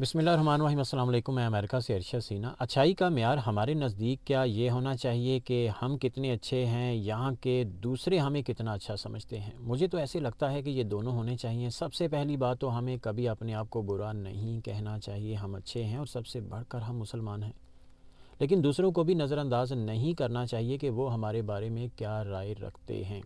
बसमिल मैं अमेरिका से अरशा सीना अच्छाई का मैार हमारे नज़दीक क्या ये होना चाहिए कि हम कितने अच्छे हैं यहाँ के दूसरे हमें कितना अच्छा समझते हैं मुझे तो ऐसे लगता है कि ये दोनों होने चाहिए सबसे पहली बात तो हमें कभी अपने आप को बुरा नहीं कहना चाहिए हम अच्छे हैं और सबसे बढ़कर हम मुसलमान हैं लेकिन दूसरों को भी नज़रअंदाज नहीं करना चाहिए कि वो हमारे बारे में क्या राय रखते हैं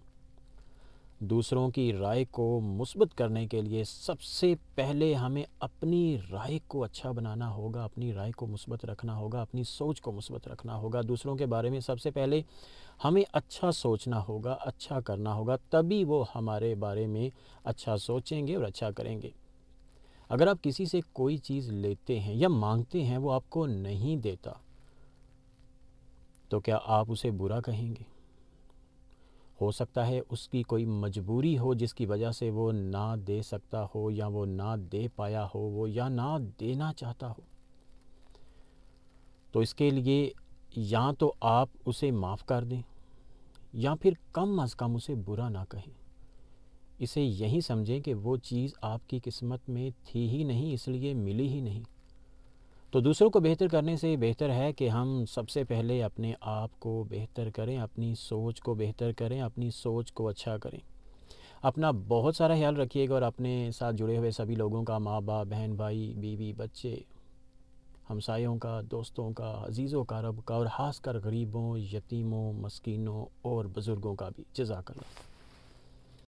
दूसरों की राय को मुस्बत करने के लिए सबसे पहले हमें अपनी राय को अच्छा बनाना होगा अपनी राय को मुस्बत रखना होगा अपनी सोच को मुस्बत रखना होगा दूसरों के बारे में सबसे पहले हमें अच्छा सोचना होगा अच्छा करना होगा तभी वो हमारे बारे में अच्छा सोचेंगे और अच्छा करेंगे अगर आप किसी से कोई चीज़ लेते हैं या मांगते हैं वो आपको नहीं देता तो क्या आप उसे बुरा कहेंगे हो सकता है उसकी कोई मजबूरी हो जिसकी वजह से वो ना दे सकता हो या वो ना दे पाया हो वो या ना देना चाहता हो तो इसके लिए या तो आप उसे माफ़ कर दें या फिर कम अज़ कम उसे बुरा ना कहें इसे यही समझें कि वो चीज़ आपकी किस्मत में थी ही नहीं इसलिए मिली ही नहीं तो दूसरों को बेहतर करने से बेहतर है कि हम सबसे पहले अपने आप को बेहतर करें अपनी सोच को बेहतर करें अपनी सोच को अच्छा करें अपना बहुत सारा ख्याल रखिएगा और अपने साथ जुड़े हुए सभी लोगों का माँ बाप बहन भाई बीवी बच्चे हमसायों का दोस्तों का अजीज़ों का रब का और ख़ास कर गरीबों यतीमों मस्किनों और बुज़ुर्गों का भी जजाकल्ला